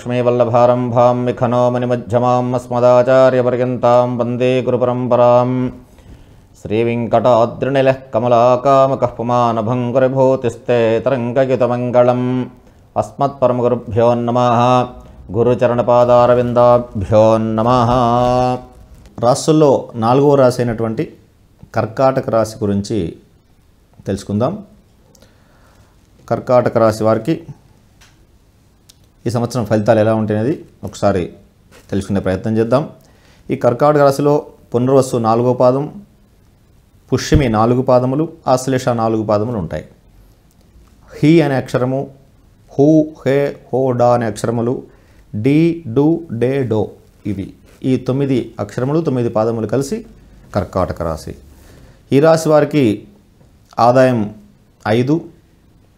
లక్ష్మీవల్లభారంభాం విఖనోమనిమధ్యమాం అస్మదాచార్యపర్యంతం వందే గురుపరంపరాం శ్రీవింకటాద్రునిలె కమలాకామక పుమానభంగురిభూతిస్తే తరంగయుతమంగళం అస్మత్పరమగురుభ్యోన్నమ గురుచరణపాదారవిందాభ్యోన్నమ రాసుల్లో నాలుగో రాశైనటువంటి కర్కాటక రాశి గురించి తెలుసుకుందాం కర్కాటక రాశి వారికి ఈ సంవత్సరం ఫలితాలు ఎలా ఉంటాయనేది ఒకసారి తెలుసుకునే ప్రయత్నం చేద్దాం ఈ కర్కాటక రాశిలో పునర్వస్సు నాలుగో పాదం పుష్యమి నాలుగు పాదములు ఆశ్లేష నాలుగు పాదములు ఉంటాయి హీ అనే అక్షరము హూ హే హో డా అనే అక్షరములు డి డు డే డో ఇవి ఈ తొమ్మిది అక్షరములు తొమ్మిది పాదములు కలిసి కర్కాటక రాశి ఈ రాశి వారికి ఆదాయం ఐదు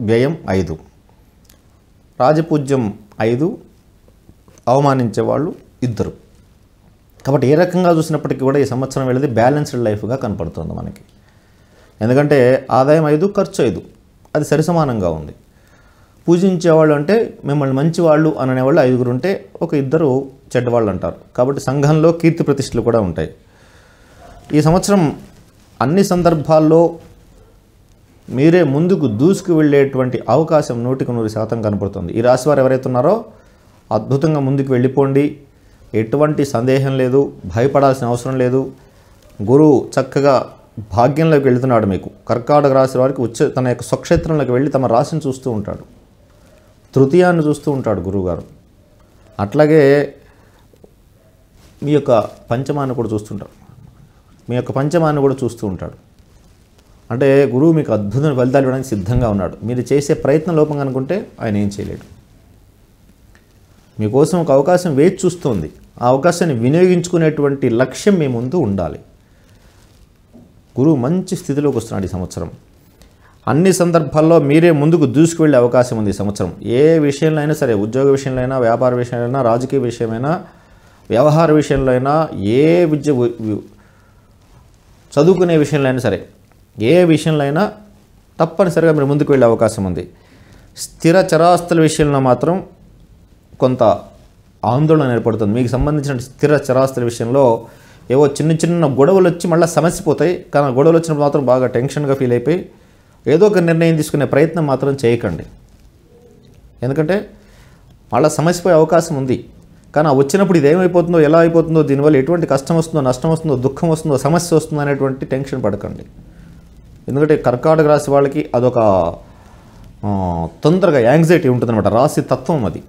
వ్యయం ఐదు రాజపూజ్యం ఐదు అవమానించే వాళ్ళు ఇద్దరు కాబట్టి ఏ రకంగా చూసినప్పటికీ కూడా ఈ సంవత్సరం వెళ్ళేది బ్యాలెన్స్డ్ లైఫ్గా కనపడుతుంది మనకి ఎందుకంటే ఆదాయం ఐదు ఖర్చు ఐదు అది సరిసమానంగా ఉంది పూజించే వాళ్ళు అంటే మిమ్మల్ని మంచివాళ్ళు అనేవాళ్ళు ఐదుగురు ఉంటే ఒక ఇద్దరు చెడ్డవాళ్ళు అంటారు కాబట్టి సంఘంలో కీర్తి ప్రతిష్టలు కూడా ఉంటాయి ఈ సంవత్సరం అన్ని సందర్భాల్లో మీరే ముందుకు దూసుకు వెళ్ళేటువంటి అవకాశం నూటికి నూరు శాతం కనపడుతుంది ఈ రాశివారు ఎవరైతే ఉన్నారో అద్భుతంగా ముందుకు వెళ్ళిపోండి ఎటువంటి సందేహం లేదు భయపడాల్సిన అవసరం లేదు గురువు చక్కగా భాగ్యంలోకి వెళుతున్నాడు మీకు కర్కాటక రాశి వారికి ఉచ్చ తన యొక్క స్వక్షేత్రంలోకి వెళ్ళి తమ రాశిని చూస్తూ ఉంటాడు తృతీయాన్ని చూస్తూ ఉంటాడు గురువుగారు అట్లాగే మీ యొక్క పంచమాన్ని కూడా చూస్తుంటారు మీ యొక్క పంచమాన్ని కూడా చూస్తూ ఉంటాడు అంటే గురువు మీకు అద్భుతమైన ఫలితాలు ఇవ్వడానికి సిద్ధంగా ఉన్నాడు మీరు చేసే ప్రయత్నం లోపం అనుకుంటే ఆయన ఏం చేయలేడు మీకోసం ఒక అవకాశం వేచి చూస్తుంది ఆ అవకాశాన్ని వినియోగించుకునేటువంటి లక్ష్యం మీ ముందు ఉండాలి గురువు మంచి స్థితిలోకి వస్తున్నాడు ఈ సంవత్సరం అన్ని సందర్భాల్లో మీరే ముందుకు దూసుకువెళ్ళే అవకాశం ఉంది ఈ సంవత్సరం ఏ విషయంలో అయినా సరే ఉద్యోగ విషయంలో అయినా వ్యాపార విషయంలో అయినా రాజకీయ విషయమైనా వ్యవహార విషయంలో అయినా ఏ విద్య చదువుకునే విషయంలో అయినా సరే ఏ విషయంలో అయినా తప్పనిసరిగా మీరు ముందుకు వెళ్ళే అవకాశం ఉంది స్థిర చరాస్తుల విషయంలో మాత్రం కొంత ఆందోళన ఏర్పడుతుంది మీకు సంబంధించిన స్థిర చరాస్తుల విషయంలో ఏవో చిన్న చిన్న గొడవలు వచ్చి మళ్ళీ సమస్య పోతాయి కానీ గొడవలు వచ్చినప్పుడు మాత్రం బాగా టెన్షన్గా ఫీల్ అయిపోయి ఏదో ఒక నిర్ణయం తీసుకునే ప్రయత్నం మాత్రం చేయకండి ఎందుకంటే మళ్ళీ సమస్య పోయే అవకాశం ఉంది కానీ వచ్చినప్పుడు ఇది ఏమైపోతుందో ఎలా అయిపోతుందో దీనివల్ల ఎటువంటి కష్టం వస్తుందో నష్టం వస్తుందో దుఃఖం వస్తుందో సమస్య వస్తుందో అనేటువంటి టెన్షన్ పడకండి ఎందుకంటే కర్కాటక రాశి వాళ్ళకి అదొక తొందరగా యాంగ్జైటీ ఉంటుంది అనమాట రాశి తత్వం అది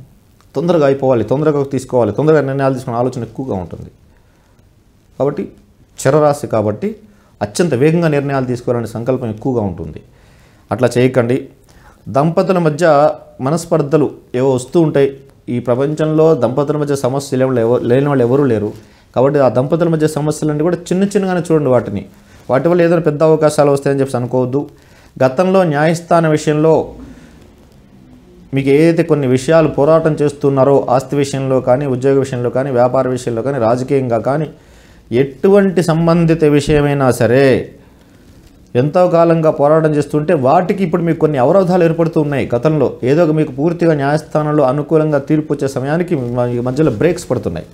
తొందరగా అయిపోవాలి తొందరగా తీసుకోవాలి తొందరగా నిర్ణయాలు తీసుకునే ఆలోచన ఎక్కువగా ఉంటుంది కాబట్టి చరరాశి కాబట్టి అత్యంత వేగంగా నిర్ణయాలు తీసుకోవాలనే సంకల్పం ఎక్కువగా ఉంటుంది అట్లా చేయకండి దంపతుల మధ్య మనస్పర్ధలు ఏవో వస్తూ ఉంటాయి ఈ ప్రపంచంలో దంపతుల మధ్య సమస్యలు లేని వాళ్ళు ఎవరూ లేరు కాబట్టి ఆ దంపతుల మధ్య సమస్యలన్నీ కూడా చిన్న చిన్నగానే చూడండి వాటిని వాటి వల్ల ఏదైనా పెద్ద అవకాశాలు వస్తాయని చెప్పి అనుకోవద్దు గతంలో న్యాయస్థాన విషయంలో మీకు ఏదైతే కొన్ని విషయాలు పోరాటం చేస్తున్నారో ఆస్తి విషయంలో కానీ ఉద్యోగ విషయంలో కానీ వ్యాపార విషయంలో కానీ రాజకీయంగా కానీ ఎటువంటి సంబంధిత విషయమైనా సరే ఎంతో కాలంగా పోరాటం చేస్తుంటే వాటికి ఇప్పుడు మీకు కొన్ని అవరోధాలు ఏర్పడుతూ ఉన్నాయి గతంలో ఏదో ఒక మీకు పూర్తిగా న్యాయస్థానంలో అనుకూలంగా తీర్పు వచ్చే సమయానికి మధ్యలో బ్రేక్స్ పడుతున్నాయి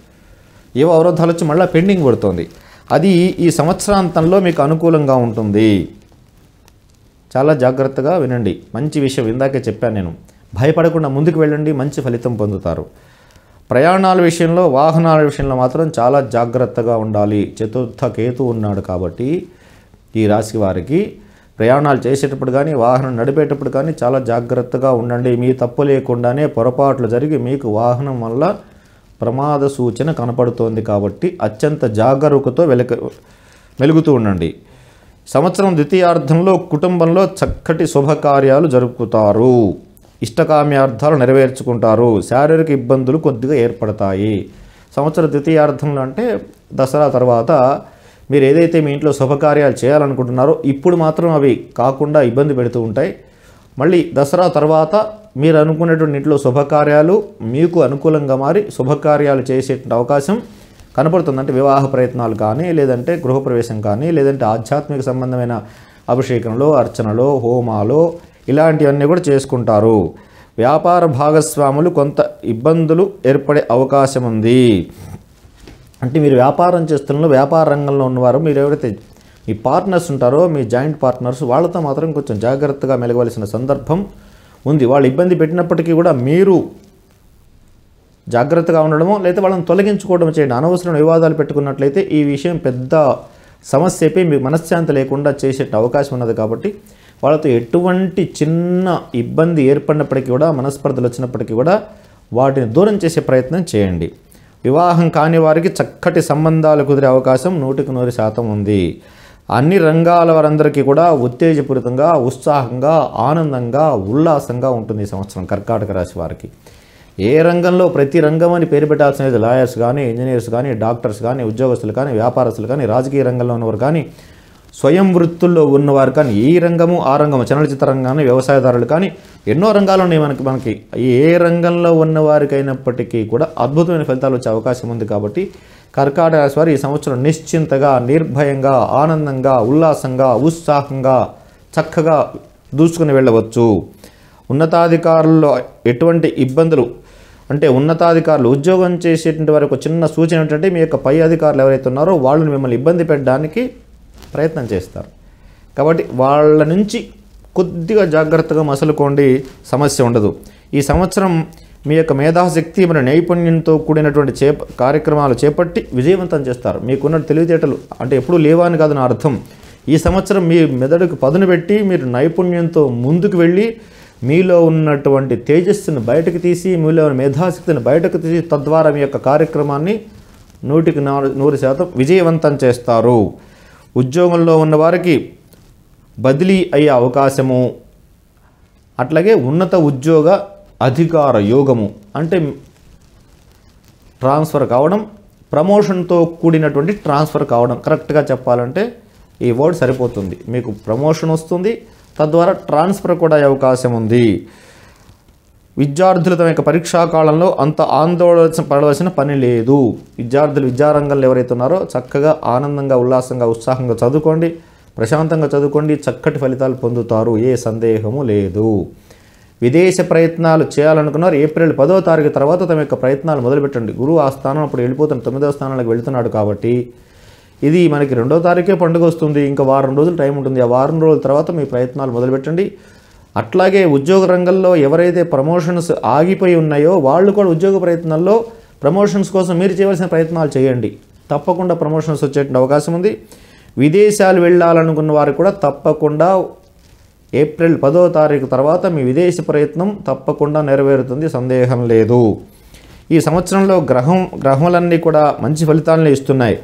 ఏవో అవరోధాలు వచ్చి మళ్ళీ పెండింగ్ పడుతుంది అది ఈ సంవత్సరాంతంలో మీకు అనుకూలంగా ఉంటుంది చాలా జాగ్రత్తగా వినండి మంచి విషయం ఇందాకే చెప్పాను నేను భయపడకుండా ముందుకు వెళ్ళండి మంచి ఫలితం పొందుతారు ప్రయాణాల విషయంలో వాహనాల విషయంలో మాత్రం చాలా జాగ్రత్తగా ఉండాలి చతుర్థ కేతు ఉన్నాడు కాబట్టి ఈ రాశి వారికి ప్రయాణాలు చేసేటప్పుడు కానీ వాహనం నడిపేటప్పుడు కానీ చాలా జాగ్రత్తగా ఉండండి మీ తప్పు లేకుండానే పొరపాట్లు జరిగి మీకు వాహనం వల్ల ప్రమాద సూచన కనపడుతోంది కాబట్టి అత్యంత జాగరూకతో వెలక మెలుగుతూ ఉండండి సంవత్సరం ద్వితీయార్థంలో కుటుంబంలో చక్కటి శుభకార్యాలు జరుపుతారు ఇష్టకామ్యార్థాలు నెరవేర్చుకుంటారు శారీరక ఇబ్బందులు కొద్దిగా ఏర్పడతాయి సంవత్సర ద్వితీయార్థంలో అంటే దసరా తర్వాత మీరు ఏదైతే మీ ఇంట్లో శుభకార్యాలు చేయాలనుకుంటున్నారో ఇప్పుడు మాత్రం అవి కాకుండా ఇబ్బంది పెడుతూ ఉంటాయి మళ్ళీ దసరా తర్వాత మీరు అనుకున్నటువంటి ఇంట్లో శుభకార్యాలు మీకు అనుకూలంగా మారి శుభకార్యాలు చేసే అవకాశం అంటే వివాహ ప్రయత్నాలు కానీ లేదంటే గృహప్రవేశం కానీ లేదంటే ఆధ్యాత్మిక సంబంధమైన అభిషేకంలో అర్చనలో హోమాలో ఇలాంటివన్నీ కూడా చేసుకుంటారు వ్యాపార భాగస్వాములు కొంత ఇబ్బందులు ఏర్పడే అవకాశం ఉంది అంటే మీరు వ్యాపారం చేస్తున్న వ్యాపార రంగంలో ఉన్నవారు మీరు ఎవరైతే మీ పార్ట్నర్స్ ఉంటారో మీ జాయింట్ పార్ట్నర్స్ వాళ్ళతో మాత్రం కొంచెం జాగ్రత్తగా మెలగవలసిన సందర్భం ఉంది వాళ్ళు ఇబ్బంది పెట్టినప్పటికీ కూడా మీరు జాగ్రత్తగా ఉండడము లేదా వాళ్ళని తొలగించుకోవడం చేయండి అనవసరం వివాదాలు పెట్టుకున్నట్లయితే ఈ విషయం పెద్ద సమస్యపై మీకు మనశ్శాంతి లేకుండా చేసే అవకాశం ఉన్నది కాబట్టి వాళ్ళతో ఎటువంటి చిన్న ఇబ్బంది ఏర్పడినప్పటికీ కూడా మనస్పర్ధలు వచ్చినప్పటికీ కూడా వాటిని దూరం చేసే ప్రయత్నం చేయండి వివాహం కాని వారికి చక్కటి సంబంధాలు కుదిరే అవకాశం నూటికి నూరు శాతం ఉంది అన్ని రంగాల వారందరికీ కూడా ఉత్తేజపూరితంగా ఉత్సాహంగా ఆనందంగా ఉల్లాసంగా ఉంటుంది ఈ సంవత్సరం కర్కాటక రాశి వారికి ఏ రంగంలో ప్రతి రంగం అని పేరు పెట్టాల్సినది లాయర్స్ కానీ ఇంజనీర్స్ కానీ డాక్టర్స్ కానీ ఉద్యోగస్తులు కానీ వ్యాపారస్తులు కానీ రాజకీయ రంగంలో ఉన్నవారు కానీ స్వయం వృత్తుల్లో ఉన్నవారు కానీ ఏ రంగము ఆ రంగము చలనచిత్ర రంగాన్ని వ్యవసాయదారులు కానీ ఎన్నో రంగాలు ఉన్నాయి మనకి మనకి ఏ రంగంలో ఉన్నవారికైనప్పటికీ కూడా అద్భుతమైన ఫలితాలు వచ్చే అవకాశం ఉంది కాబట్టి కర్కాట రాశి ఈ సంవత్సరం నిశ్చింతగా నిర్భయంగా ఆనందంగా ఉల్లాసంగా ఉత్సాహంగా చక్కగా దూసుకుని వెళ్ళవచ్చు ఉన్నతాధికారుల్లో ఎటువంటి ఇబ్బందులు అంటే ఉన్నతాధికారులు ఉద్యోగం చేసేటువంటి వారికి చిన్న సూచన ఏంటంటే మీ యొక్క పై అధికారులు ఎవరైతే ఉన్నారో వాళ్ళని మిమ్మల్ని ఇబ్బంది పెట్టడానికి ప్రయత్నం చేస్తారు కాబట్టి వాళ్ళ నుంచి కొద్దిగా జాగ్రత్తగా మసలుకోండి సమస్య ఉండదు ఈ సంవత్సరం మీ యొక్క మేధాశక్తి మన నైపుణ్యంతో కూడినటువంటి చేప కార్యక్రమాలు చేపట్టి విజయవంతం చేస్తారు మీకున్న తెలివితేటలు అంటే ఎప్పుడూ లేవాని కాదు నా అర్థం ఈ సంవత్సరం మీ మెదడుకు పదును పెట్టి మీరు నైపుణ్యంతో ముందుకు వెళ్ళి మీలో ఉన్నటువంటి తేజస్సును బయటకు తీసి మీలో ఉన్న మేధాశక్తిని బయటకు తీసి తద్వారా మీ యొక్క కార్యక్రమాన్ని నూటికి నూరు శాతం విజయవంతం చేస్తారు ఉద్యోగంలో ఉన్నవారికి బదిలీ అయ్యే అవకాశము అట్లాగే ఉన్నత ఉద్యోగ అధికార యోగము అంటే ట్రాన్స్ఫర్ కావడం ప్రమోషన్తో కూడినటువంటి ట్రాన్స్ఫర్ కావడం కరెక్ట్గా చెప్పాలంటే ఈ వర్డ్ సరిపోతుంది మీకు ప్రమోషన్ వస్తుంది తద్వారా ట్రాన్స్ఫర్ కూడా అయ్యే అవకాశం ఉంది విద్యార్థులు తమ యొక్క పరీక్షా కాలంలో అంత ఆందోళన పడవలసిన పని లేదు విద్యార్థులు విద్యారంగంలో ఎవరైతే ఉన్నారో చక్కగా ఆనందంగా ఉల్లాసంగా ఉత్సాహంగా చదువుకోండి ప్రశాంతంగా చదువుకోండి చక్కటి ఫలితాలు పొందుతారు ఏ సందేహము లేదు విదేశ ప్రయత్నాలు చేయాలనుకున్నారు ఏప్రిల్ పదో తారీఖు తర్వాత తమ యొక్క ప్రయత్నాలు మొదలుపెట్టండి గురువు ఆ స్థానం అప్పుడు వెళ్ళిపోతున్న తొమ్మిదో స్థానాలకు వెళుతున్నాడు కాబట్టి ఇది మనకి రెండో తారీఖే పండుగ వస్తుంది ఇంకా వారం రోజులు టైం ఉంటుంది ఆ వారం రోజుల తర్వాత మీ ప్రయత్నాలు మొదలుపెట్టండి అట్లాగే ఉద్యోగ రంగంలో ఎవరైతే ప్రమోషన్స్ ఆగిపోయి ఉన్నాయో వాళ్ళు కూడా ఉద్యోగ ప్రయత్నాల్లో ప్రమోషన్స్ కోసం మీరు చేయవలసిన ప్రయత్నాలు చేయండి తప్పకుండా ప్రమోషన్స్ వచ్చేటువంటి అవకాశం ఉంది విదేశాలు వెళ్ళాలనుకున్న వారు కూడా తప్పకుండా ఏప్రిల్ పదో తారీఖు తర్వాత మీ విదేశీ ప్రయత్నం తప్పకుండా నెరవేరుతుంది సందేహం లేదు ఈ సంవత్సరంలో గ్రహం గ్రహములన్నీ కూడా మంచి ఫలితాలను ఇస్తున్నాయి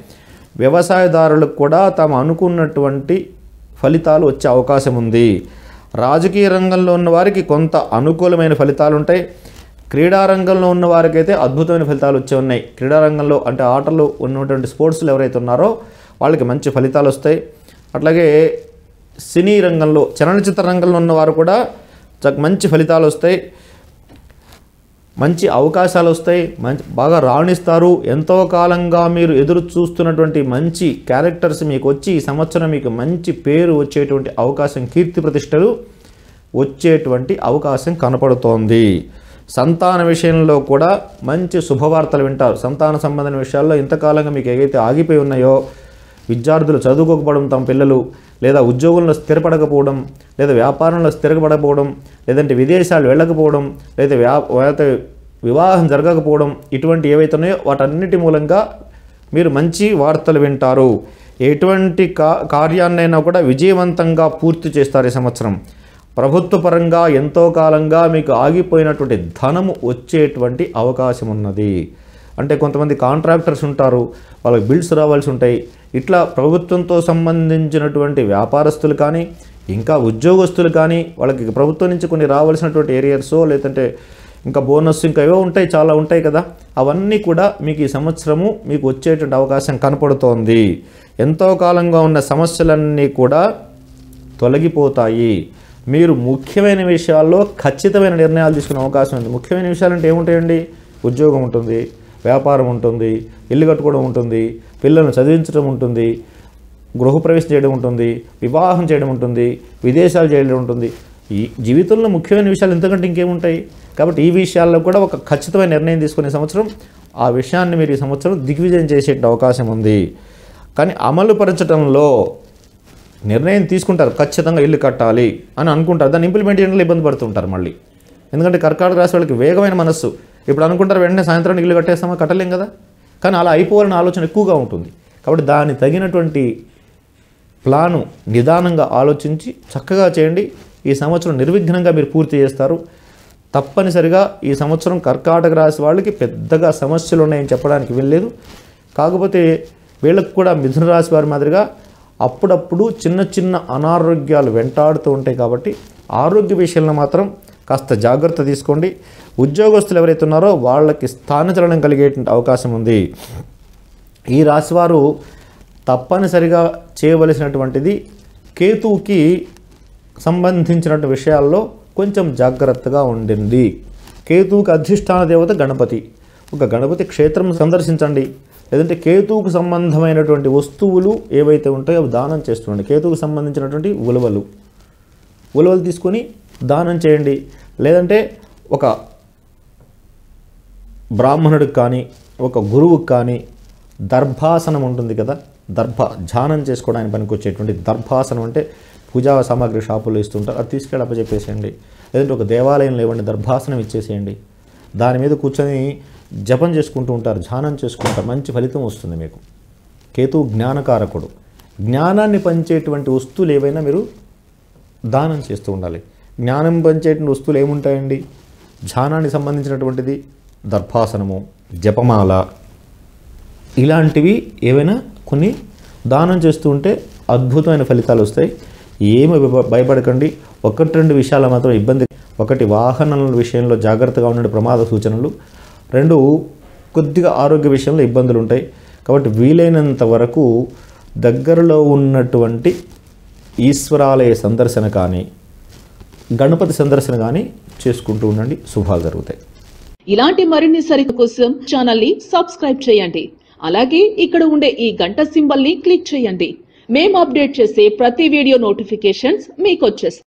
వ్యవసాయదారులకు కూడా తాము అనుకున్నటువంటి ఫలితాలు వచ్చే అవకాశం ఉంది రాజకీయ రంగంలో ఉన్న వారికి కొంత అనుకూలమైన ఫలితాలు ఉంటాయి క్రీడారంగంలో ఉన్న వారికైతే అద్భుతమైన ఫలితాలు వచ్చే ఉన్నాయి క్రీడారంగంలో అంటే ఆటలు ఉన్నటువంటి స్పోర్ట్స్లు ఎవరైతే ఉన్నారో వాళ్ళకి మంచి ఫలితాలు వస్తాయి అట్లాగే సినీ రంగంలో చలనచిత్ర రంగంలో ఉన్నవారు కూడా మంచి ఫలితాలు వస్తాయి మంచి అవకాశాలు వస్తాయి మంచి బాగా రాణిస్తారు ఎంతో కాలంగా మీరు ఎదురు చూస్తున్నటువంటి మంచి క్యారెక్టర్స్ మీకు వచ్చి ఈ సంవత్సరం మీకు మంచి పేరు వచ్చేటువంటి అవకాశం కీర్తి ప్రతిష్టలు వచ్చేటువంటి అవకాశం కనపడుతోంది సంతాన విషయంలో కూడా మంచి శుభవార్తలు వింటారు సంతాన సంబంధమైన విషయాల్లో ఇంతకాలంగా మీకు ఏవైతే ఆగిపోయి ఉన్నాయో విద్యార్థులు చదువుకోకపోవడం తమ పిల్లలు లేదా ఉద్యోగంలో స్థిరపడకపోవడం లేదా వ్యాపారంలో స్థిరపడకపోవడం లేదంటే విదేశాలు వెళ్ళకపోవడం లేదా వ్యా వివాహం జరగకపోవడం ఇటువంటి ఉన్నాయో వాటన్నిటి మూలంగా మీరు మంచి వార్తలు వింటారు ఎటువంటి కా కార్యాన్నైనా కూడా విజయవంతంగా పూర్తి చేస్తారు ఈ సంవత్సరం ప్రభుత్వ పరంగా ఎంతో కాలంగా మీకు ఆగిపోయినటువంటి ధనము వచ్చేటువంటి అవకాశం ఉన్నది అంటే కొంతమంది కాంట్రాక్టర్స్ ఉంటారు వాళ్ళకి బిల్స్ రావాల్సి ఉంటాయి ఇట్లా ప్రభుత్వంతో సంబంధించినటువంటి వ్యాపారస్తులు కానీ ఇంకా ఉద్యోగస్తులు కానీ వాళ్ళకి ప్రభుత్వం నుంచి కొన్ని రావాల్సినటువంటి ఏరియర్సో లేదంటే ఇంకా బోనస్ ఇంకా ఏవో ఉంటాయి చాలా ఉంటాయి కదా అవన్నీ కూడా మీకు ఈ సంవత్సరము మీకు వచ్చేటువంటి అవకాశం కనపడుతోంది ఎంతో కాలంగా ఉన్న సమస్యలన్నీ కూడా తొలగిపోతాయి మీరు ముఖ్యమైన విషయాల్లో ఖచ్చితమైన నిర్ణయాలు తీసుకునే అవకాశం ఉంది ముఖ్యమైన విషయాలు అంటే ఏముంటాయండి ఉద్యోగం ఉంటుంది వ్యాపారం ఉంటుంది ఇల్లు కట్టుకోవడం ఉంటుంది పిల్లలను చదివించడం ఉంటుంది గృహప్రవేశం చేయడం ఉంటుంది వివాహం చేయడం ఉంటుంది విదేశాలు చేయడం ఉంటుంది ఈ జీవితంలో ముఖ్యమైన విషయాలు ఎందుకంటే ఇంకేముంటాయి కాబట్టి ఈ విషయాల్లో కూడా ఒక ఖచ్చితమైన నిర్ణయం తీసుకునే సంవత్సరం ఆ విషయాన్ని మీరు ఈ సంవత్సరం దిగ్విజయం చేసే అవకాశం ఉంది కానీ పరచడంలో నిర్ణయం తీసుకుంటారు ఖచ్చితంగా ఇల్లు కట్టాలి అని అనుకుంటారు దాన్ని ఇంప్లిమెంట్ చేయడంలో ఇబ్బంది పడుతుంటారు మళ్ళీ ఎందుకంటే కర్కాటక రాశి వాళ్ళకి వేగమైన మనస్సు ఇప్పుడు అనుకుంటారు వెంటనే సాయంత్రానికి ఇల్లు కట్టేస్తామా కట్టలేం కదా కానీ అలా అయిపోవాలని ఆలోచన ఎక్కువగా ఉంటుంది కాబట్టి దాని తగినటువంటి ప్లాను నిదానంగా ఆలోచించి చక్కగా చేయండి ఈ సంవత్సరం నిర్విఘ్నంగా మీరు పూర్తి చేస్తారు తప్పనిసరిగా ఈ సంవత్సరం కర్కాటక రాశి వాళ్ళకి పెద్దగా సమస్యలు ఉన్నాయని చెప్పడానికి వెళ్ళలేదు కాకపోతే వీళ్ళకు కూడా మిథున రాశి వారి మాదిరిగా అప్పుడప్పుడు చిన్న చిన్న అనారోగ్యాలు వెంటాడుతూ ఉంటాయి కాబట్టి ఆరోగ్య విషయంలో మాత్రం కాస్త జాగ్రత్త తీసుకోండి ఉద్యోగస్తులు ఎవరైతే ఉన్నారో వాళ్ళకి స్థానచలనం కలిగేటువంటి అవకాశం ఉంది ఈ రాశివారు తప్పనిసరిగా చేయవలసినటువంటిది కేతువుకి సంబంధించినటువంటి విషయాల్లో కొంచెం జాగ్రత్తగా ఉండింది కేతువుకి అధిష్టాన దేవత గణపతి ఒక గణపతి క్షేత్రం సందర్శించండి లేదంటే కేతువుకు సంబంధమైనటువంటి వస్తువులు ఏవైతే ఉంటాయో అవి దానం చేస్తుండండి కేతువుకు సంబంధించినటువంటి ఉలవలు ఉలవలు తీసుకొని దానం చేయండి లేదంటే ఒక బ్రాహ్మణుడికి కానీ ఒక గురువుకి కానీ దర్భాసనం ఉంటుంది కదా దర్భ ధ్యానం చేసుకోవడానికి పనికొచ్చేటువంటి దర్భాసనం అంటే పూజా సామాగ్రి షాపులు ఇస్తుంటారు అది తీసుకెళ్ళి అప్పచెప్పేసేయండి లేదంటే ఒక దేవాలయంలో ఇవ్వండి దర్భాసనం ఇచ్చేసేయండి దాని మీద కూర్చొని జపం చేసుకుంటూ ఉంటారు ధ్యానం చేసుకుంటారు మంచి ఫలితం వస్తుంది మీకు కేతు జ్ఞానకారకుడు జ్ఞానాన్ని పంచేటువంటి వస్తువులు ఏవైనా మీరు దానం చేస్తూ ఉండాలి జ్ఞానం పంచేటువంటి వస్తువులు ఏముంటాయండి ధ్యానానికి సంబంధించినటువంటిది దర్భాసనము జపమాల ఇలాంటివి ఏవైనా కొన్ని దానం చేస్తూ ఉంటే అద్భుతమైన ఫలితాలు వస్తాయి ఏమి భయపడకండి ఒకటి రెండు విషయాలు మాత్రం ఇబ్బంది ఒకటి వాహనాల విషయంలో జాగ్రత్తగా ఉండే ప్రమాద సూచనలు రెండు కొద్దిగా ఆరోగ్య విషయంలో ఇబ్బందులు ఉంటాయి కాబట్టి వీలైనంత వరకు దగ్గరలో ఉన్నటువంటి ఈశ్వరాలయ సందర్శన కానీ గణపతి సందర్శన గానీ చేసుకుంటూ ఉండండి శుభాలు జరుగుతాయి ఇలాంటి మరిన్ని సరిత కోసం ఛానల్ ని సబ్స్క్రైబ్ చేయండి అలాగే ఇక్కడ ఉండే ఈ గంట సింబల్ ని క్లిక్ చేయండి మేము అప్డేట్ చేసే ప్రతి వీడియో నోటిఫికేషన్స్ మీకు వచ్చేస్తాయి